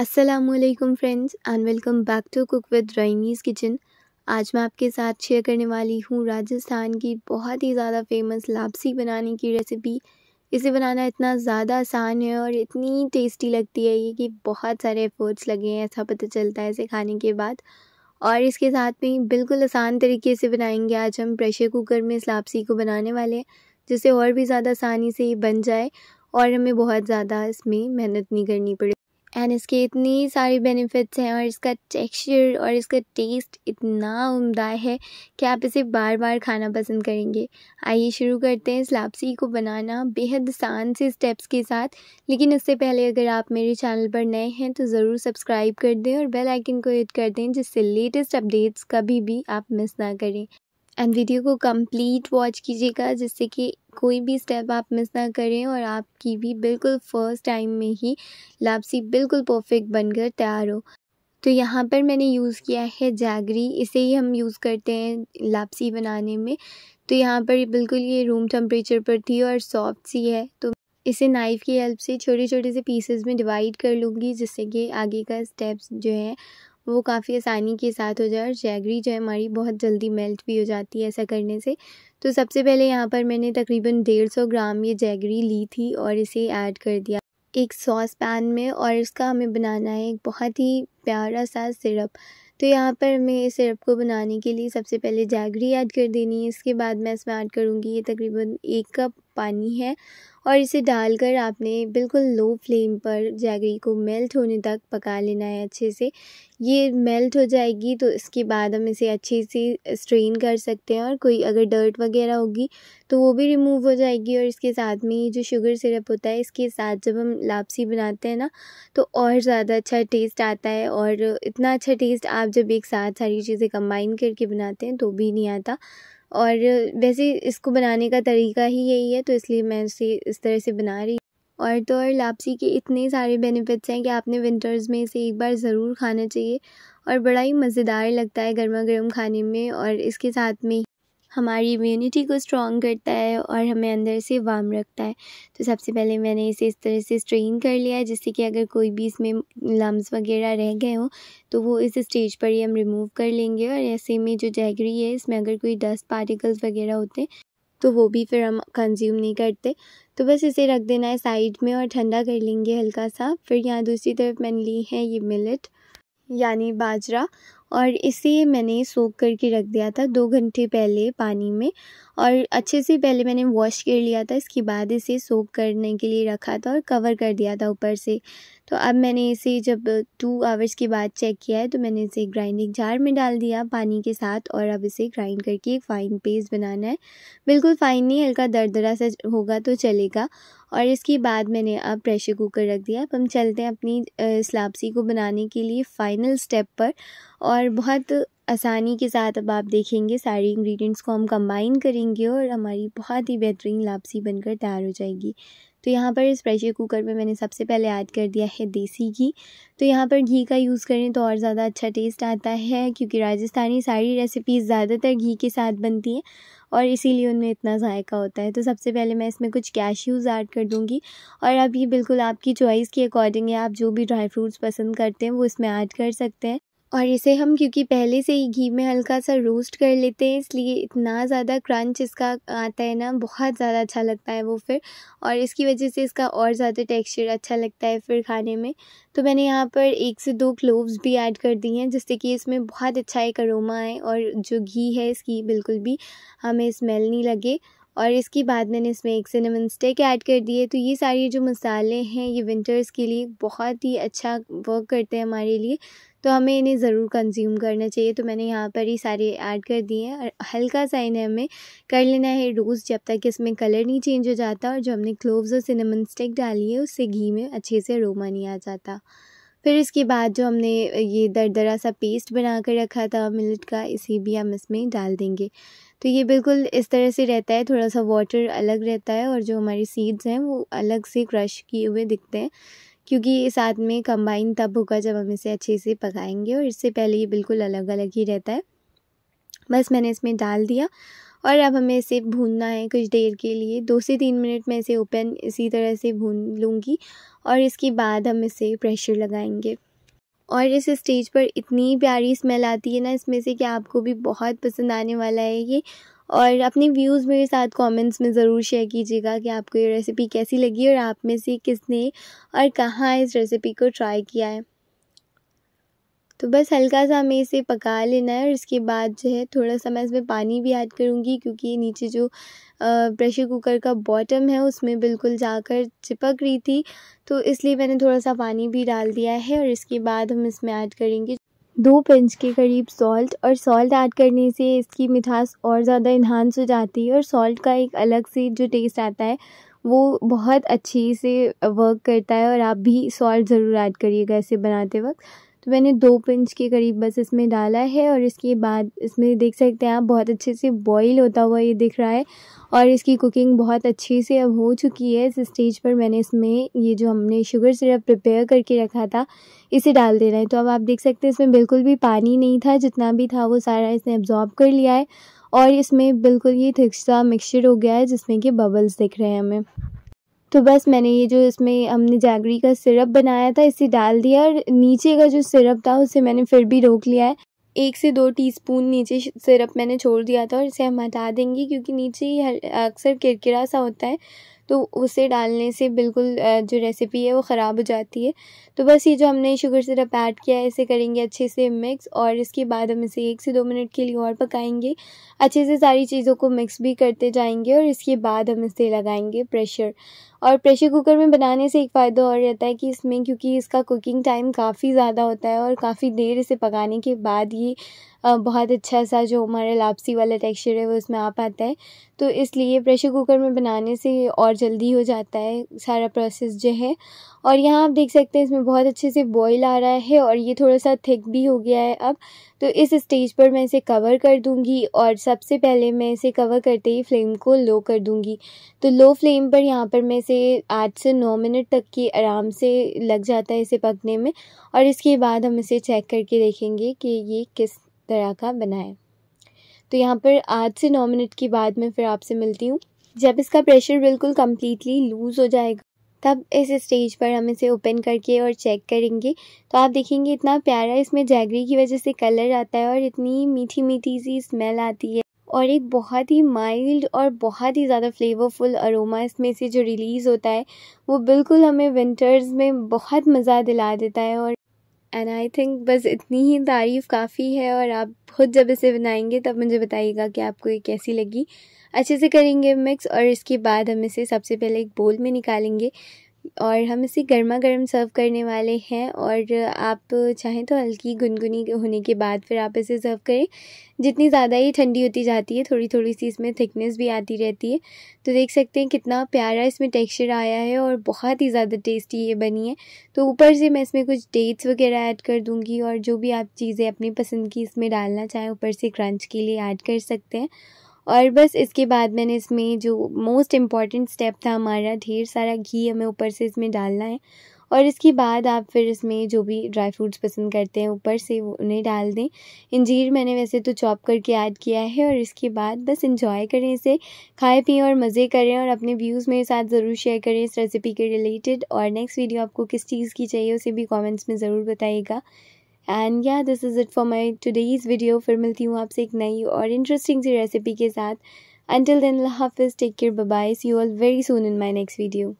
Aslam friends and welcome back to cook with Raeeni's kitchen आज मैं आपके साथ शेयर करने वाली हूँ राजस्थान की बहुत ही ज़्यादा फेमस लापसी बनाने की रेसिपी इसे बनाना इतना ज़्यादा आसान है और इतनी टेस्टी लगती है ये कि बहुत सारे एफर्ट्स लगे हैं ऐसा पता चलता है इसे खाने के बाद और इसके साथ में बिल्कुल आसान तरीके से बनाएंगे आज हम प्रेशर कुकर में इस लापसी को बनाने वाले हैं जिससे और भी ज़्यादा आसानी से ये बन जाए और हमें बहुत ज़्यादा इसमें मेहनत नहीं करनी पड़े एंड इसके इतनी सारी बेनिफिट्स हैं और इसका टेक्सचर और इसका टेस्ट इतना उमदा है कि आप इसे बार बार खाना पसंद करेंगे आइए शुरू करते हैं स्लापसी को बनाना बेहद आसान से स्टेप्स के साथ लेकिन इससे पहले अगर आप मेरे चैनल पर नए हैं तो ज़रूर सब्सक्राइब कर दें और बेल आइकन को हिट कर दें जिससे लेटेस्ट अपडेट्स कभी भी आप मिस ना करें एंड वीडियो को कंप्लीट वॉच कीजिएगा जिससे कि कोई भी स्टेप आप मिस ना करें और आपकी भी बिल्कुल फ़र्स्ट टाइम में ही लापसी बिल्कुल परफेक्ट बनकर तैयार हो तो यहाँ पर मैंने यूज़ किया है जैगरी इसे ही हम यूज़ करते हैं लापसी बनाने में तो यहाँ पर बिल्कुल ये रूम टेम्परेचर पर थी और सॉफ्ट सी है तो इसे नाइफ़ की हेल्प से छोटे छोटे से पीसेस में डिवाइड कर लूँगी जिससे कि आगे का स्टेप्स जो है वो काफ़ी आसानी के साथ हो जाए और जैगरी जो है हमारी बहुत जल्दी मेल्ट भी हो जाती है ऐसा करने से तो सबसे पहले यहाँ पर मैंने तकरीबन डेढ़ सौ ग्राम ये जैगरी ली थी और इसे ऐड कर दिया एक सॉस पैन में और इसका हमें बनाना है एक बहुत ही प्यारा सा सिरप तो यहाँ पर हमें इस सिरप को बनाने के लिए सबसे पहले जैगरी ऐड कर देनी है इसके बाद मैं इसमें ऐड करूँगी ये तकरीबन एक कप पानी है और इसे डालकर आपने बिल्कुल लो फ्लेम पर जैगरी को मेल्ट होने तक पका लेना है अच्छे से ये मेल्ट हो जाएगी तो इसके बाद हम इसे अच्छे से स्ट्रेन कर सकते हैं और कोई अगर डर्ट वगैरह होगी तो वो भी रिमूव हो जाएगी और इसके साथ में ये जो शुगर सिरप होता है इसके साथ जब हम लापसी बनाते हैं ना तो और ज़्यादा अच्छा टेस्ट आता है और इतना अच्छा टेस्ट आप जब एक साथ सारी चीज़ें कंबाइन करके बनाते हैं तो भी नहीं आता और वैसे इसको बनाने का तरीका ही यही है तो इसलिए मैं इसे इस तरह से बना रही और तो और लापसी के इतने सारे बेनिफिट्स हैं कि आपने विंटर्स में इसे एक बार ज़रूर खाना चाहिए और बड़ा ही मज़ेदार लगता है गर्मा गर्म खाने में और इसके साथ में हमारी इम्यूनिटी को स्ट्रॉन्ग करता है और हमें अंदर से वार्म रखता है तो सबसे पहले मैंने इसे इस तरह से स्ट्रेन कर लिया है जिससे कि अगर कोई भी इसमें लम्स वगैरह रह गए हों तो वो इस स्टेज पर ही हम रिमूव कर लेंगे और ऐसे में जो जैगरी है इसमें अगर कोई डस्ट पार्टिकल्स वगैरह होते हैं तो वो भी फिर हम कंज्यूम नहीं करते तो बस इसे रख देना है साइड में और ठंडा कर लेंगे हल्का सा फिर यहाँ दूसरी तरफ मैंने ली है ये मिलेट यानी बाजरा और इसे मैंने सोख करके रख दिया था दो घंटे पहले पानी में और अच्छे से पहले मैंने वॉश कर लिया था इसके बाद इसे सोप करने के लिए रखा था और कवर कर दिया था ऊपर से तो अब मैंने इसे जब टू आवर्स के बाद चेक किया है तो मैंने इसे ग्राइंडिंग जार में डाल दिया पानी के साथ और अब इसे ग्राइंड करके एक फ़ाइन पेस्ट बनाना है बिल्कुल फ़ाइन नहीं हल्का दरदरा सा होगा तो चलेगा और इसके बाद मैंने अब प्रेशर कुकर रख दिया अब हम चलते हैं अपनी स्लापसी को बनाने के लिए फ़ाइनल स्टेप पर और बहुत आसानी के साथ अब आप देखेंगे सारे इंग्रेडिएंट्स को हम कंबाइन करेंगे और हमारी बहुत ही बेहतरीन लापसी बनकर तैयार हो जाएगी तो यहाँ पर इस प्रेशर कुकर में मैंने सबसे पहले ऐड कर दिया है देसी घी तो यहाँ पर घी का यूज़ करें तो और ज़्यादा अच्छा टेस्ट आता है क्योंकि राजस्थानी सारी रेसिपीज़ ज़्यादातर घी के साथ बनती हैं और इसीलिए उनमें इतना जायका होता है तो सबसे पहले मैं इसमें कुछ यूज़ ऐड कर दूँगी और अब ये बिल्कुल आपकी चॉइस के अकॉर्डिंग है आप जो भी ड्राई फ्रूट्स पसंद करते हैं वो इसमें ऐड कर सकते हैं और इसे हम क्योंकि पहले से ही घी में हल्का सा रोस्ट कर लेते हैं इसलिए इतना ज़्यादा क्रंच इसका आता है ना बहुत ज़्यादा अच्छा लगता है वो फिर और इसकी वजह से इसका और ज़्यादा टेक्सचर अच्छा लगता है फिर खाने में तो मैंने यहाँ पर एक से दो क्लोव्स भी ऐड कर दी हैं जिससे कि इसमें बहुत अच्छा एक अरोमा आए और जो घी है इसकी बिल्कुल भी हमें स्मेल नहीं लगे और इसके बाद मैंने इसमें एक सिनेमन स्टिक ऐड कर दिए तो ये सारे जो मसाले हैं ये विंटर्स के लिए बहुत ही अच्छा वर्क करते हैं हमारे लिए तो हमें इन्हें ज़रूर कंज्यूम करना चाहिए तो मैंने यहाँ पर ही सारे ऐड कर दिए हैं और हल्का सा इन्हें हमें कर लेना है रोज़ जब तक इसमें कलर नहीं चेंज हो जाता और जो हमने क्लोव्स और सिनेमन स्टिक डाली है उससे घी में अच्छे से रोमा नहीं आ जाता फिर इसके बाद जो हमने ये दरदरा सा पेस्ट बना कर रखा था मिलट का इसे भी हम इसमें डाल देंगे तो ये बिल्कुल इस तरह से रहता है थोड़ा सा वाटर अलग रहता है और जो हमारी सीड्स हैं वो अलग से क्रश किए हुए दिखते हैं क्योंकि साथ में कंबाइन तब होगा जब हम इसे अच्छे से पकाएंगे और इससे पहले ये बिल्कुल अलग अलग ही रहता है बस मैंने इसमें डाल दिया और अब हमें इसे भूनना है कुछ देर के लिए दो से तीन मिनट में इसे ओपन इसी तरह से भून लूँगी और इसके बाद हम इसे प्रेशर लगाएंगे और इस स्टेज पर इतनी प्यारी स्मेल आती है ना इसमें से कि आपको भी बहुत पसंद आने वाला है ये और अपने व्यूज़ मेरे साथ कमेंट्स में ज़रूर शेयर कीजिएगा कि आपको ये रेसिपी कैसी लगी और आप में से किसने और कहाँ इस रेसिपी को ट्राई किया है तो बस हल्का सा हमें इसे पका लेना है और इसके बाद जो है थोड़ा सा मैं इसमें पानी भी ऐड करूँगी क्योंकि नीचे जो प्रेशर कुकर का बॉटम है उसमें बिल्कुल जाकर चिपक रही थी तो इसलिए मैंने थोड़ा सा पानी भी डाल दिया है और इसके बाद हम इसमें ऐड करेंगे दो पिंच के करीब सॉल्ट और सॉल्ट ऐड करने से इसकी मिठास और ज़्यादा इन्हांस हो जाती है और सॉल्ट का एक अलग से जो टेस्ट आता है वो बहुत अच्छी से वर्क करता है और आप भी सॉल्ट ज़रूर ऐड करिएगा इसे बनाते वक्त तो मैंने दो पिंच के करीब बस इसमें डाला है और इसके बाद इसमें देख सकते हैं आप बहुत अच्छे से बॉईल होता हुआ ये दिख रहा है और इसकी कुकिंग बहुत अच्छे से अब हो चुकी है इस स्टेज पर मैंने इसमें ये जो हमने शुगर सिरप प्रिपेयर करके रखा था इसे डाल देना है तो अब आप देख सकते हैं इसमें बिल्कुल भी पानी नहीं था जितना भी था वो सारा इसने एब्जॉर्ब कर लिया है और इसमें बिल्कुल ये थिक्सा मिक्सचर हो गया है जिसमें कि बबल्स दिख रहे हैं हमें तो बस मैंने ये जो इसमें हमने जैगरी का सिरप बनाया था इसे डाल दिया और नीचे का जो सिरप था उसे मैंने फिर भी रोक लिया है एक से दो टीस्पून नीचे सिरप मैंने छोड़ दिया था और इसे हम हटा देंगे क्योंकि नीचे ही अक्सर किरकिरा सा होता है तो उसे डालने से बिल्कुल जो रेसिपी है वो ख़राब हो जाती है तो बस ये जो हमने शुगर सिरप ऐड किया है इसे करेंगे अच्छे से मिक्स और इसके बाद हम इसे एक से दो मिनट के लिए और पकाएंगे अच्छे से सारी चीज़ों को मिक्स भी करते जाएंगे और इसके बाद हम इसे लगाएंगे प्रेशर और प्रेशर कुकर में बनाने से एक फ़ायदा और रहता है कि इसमें क्योंकि इसका कुकिंग टाइम काफ़ी ज़्यादा होता है और काफ़ी देर इसे पकाने के बाद ये बहुत अच्छा सा जो हमारा लापसी वाला टेक्सचर है वो इसमें आ पाता है तो इसलिए प्रेशर कुकर में बनाने से और जल्दी हो जाता है सारा प्रोसेस जो है और यहाँ आप देख सकते हैं इसमें बहुत अच्छे से बॉयल आ रहा है और ये थोड़ा सा थिक भी हो गया है अब तो इस स्टेज पर मैं इसे कवर कर दूंगी और सबसे पहले मैं इसे कवर करते ही फ्लेम को लो कर दूंगी तो लो फ्लेम पर यहाँ पर मैं इसे आठ से नौ मिनट तक की आराम से लग जाता है इसे पकने में और इसके बाद हम इसे चेक करके देखेंगे कि ये किस तरह का बना है तो यहाँ पर आठ से नौ मिनट के बाद मैं फिर आपसे मिलती हूँ जब इसका प्रेशर बिल्कुल कम्प्लीटली लूज़ हो जाएगा तब इस स्टेज पर हम इसे ओपन करके और चेक करेंगे तो आप देखेंगे इतना प्यारा इसमें जैगरी की वजह से कलर आता है और इतनी मीठी मीठी सी स्मेल आती है और एक बहुत ही माइल्ड और बहुत ही ज़्यादा फ्लेवरफुल अरोमा इसमें से जो रिलीज़ होता है वो बिल्कुल हमें विंटर्स में बहुत मज़ा दिला देता है और एंड आई थिंक बस इतनी ही तारीफ़ काफ़ी है और आप खुद जब इसे बनाएंगे तब मुझे बताइएगा कि आपको ये कैसी लगी अच्छे से करेंगे मिक्स और इसके बाद हम इसे सबसे पहले एक बोल में निकालेंगे और हम इसे गर्मा गर्म सर्व करने वाले हैं और आप चाहें तो हल्की गुनगुनी होने के बाद फिर आप इसे सर्व करें जितनी ज़्यादा ये ठंडी होती जाती है थोड़ी थोड़ी सी इसमें थिकनेस भी आती रहती है तो देख सकते हैं कितना प्यारा इसमें टेक्सचर आया है और बहुत ही ज़्यादा टेस्टी ये बनी है तो ऊपर से मैं इसमें कुछ डेट्स वगैरह ऐड कर दूँगी और जो भी आप चीज़ें अपनी पसंद की इसमें डालना चाहें ऊपर से क्रंच के लिए ऐड कर सकते हैं और बस इसके बाद मैंने इसमें जो मोस्ट इम्पॉर्टेंट स्टेप था हमारा ढेर सारा घी हमें ऊपर से इसमें डालना है और इसके बाद आप फिर इसमें जो भी ड्राई फ्रूट्स पसंद करते हैं ऊपर से उन्हें डाल दें इंजीर मैंने वैसे तो चॉप करके ऐड किया है और इसके बाद बस इंजॉय करें इसे खाएं पिए और मज़े करें और अपने व्यूज़ मेरे साथ ज़रूर शेयर करें इस रेसिपी के रिलेटेड और नेक्स्ट वीडियो आपको किस चीज़ की चाहिए उसे भी कॉमेंट्स में ज़रूर बताइएगा एंड या this is it for my today's video फिर मिलती हूँ आपसे एक नई और इंटरेस्टिंग सी रेसिपी के साथ अंटिल देन हाफिज़ take care bye see you all very soon in my next video